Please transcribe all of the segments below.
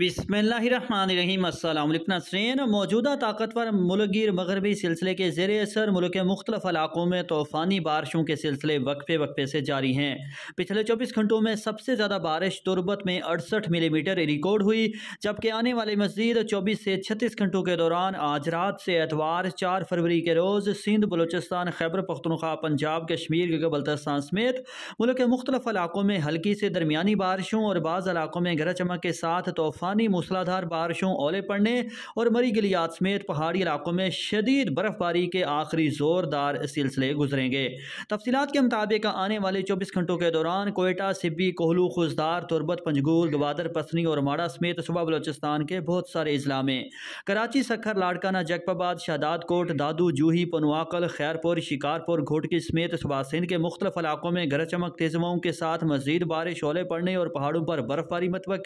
बिसमीम मौजूदा ताकतवर मुलगिर मगरबी सिलसिले के जेर असर मुल्क के मुख्तलिफ इलाकों में तूफ़ानी बारिशों के सिलसिले वक्फे वक्फे से जारी हैं पिछले चौबीस घंटों में सबसे ज़्यादा बारिश तुरबत में अड़सठ मिलीमीटर रिकॉर्ड हुई जबकि आने वाले मजीद चौबीस से छत्तीस घंटों के दौरान आज रात से एतवार चार फरवरी के रोज़ सिंध बलोचिस्तान खैबर पख्तनख्वा पंजाब कश्मीर बल्तस्तान समेत मुल्क के मुख्तलिफ इलाकों में हल्की से दरमिया बारिशों और बाज़ इलाकों में गरज चमक के साथ तूफ़ान तूफ़ानी मूसलाधार बारिशों ओले पड़ने और मरी गलियात समेत पहाड़ी इलाकों में शदीद बर्फ़बारी के आखिरी ज़ोरदार सिलसिले गुजरेंगे तफसीत के मुताबिक आने वाले चौबीस घंटों के दौरान कोयटा सिब्बी कोहलू खुजदार तुरबत पंजगूर गवादर पसनी और माड़ा समेत सुबह बलोचिस्तान के बहुत सारे अजला में कराची सखर लाड़काना जगपाबाद शादाद कोट दादू जूही पनवाकल खैरपुर शिकारपुर घोटकी समेत सुबह सिंध के मुख्तलिफ इलाकों में गरज चमक तेजवाओं के साथ मजीद बारिश ओले पड़ने और पहाड़ों पर बर्फबारी मतवक़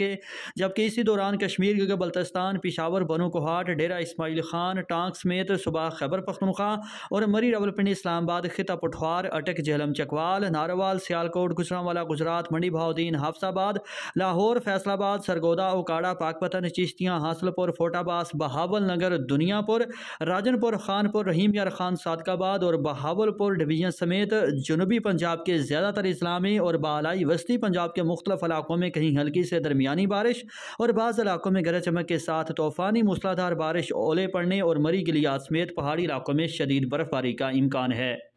जबकि इसी दौरान कश्मीर के बल्तस्तान पिशावर बनूकोहाट डेरा इसमाइल खान टांग समेत सुबह खैबर पख्तनखा और मरी रवलपिंडी इस्लामाबाद खिता पठवार अटक जहलम चकवाल नारोवाल सियालकोट गुजरावाला गुजरात मंडी भाउद्दीन हाफसाबाद लाहौर फैसलाबाद सरगोदा ओकाड़ा पाकपतन चिश्तियाँ हासिलपुर फोटाबास बहावल नगर दुनियापुर राजनपुर खानपुर रहीम यार खान सादकाबाद और बहावलपुर डिवीजन समेत जनूबी पंजाब के ज़्यादातर इस्लामी और बालाई वस्ती पंजाब के मुख्तलिफ इलाकों में कहीं हल्की से दरमिया बारिश और और बाज़ इलाकों में गरज चमक के साथ तूफ़ानी मूसलाधार बारिश ओले पड़ने और मरी गिलियात समेत पहाड़ी इलाकों में शदीद बर्फबारी का इम्कान है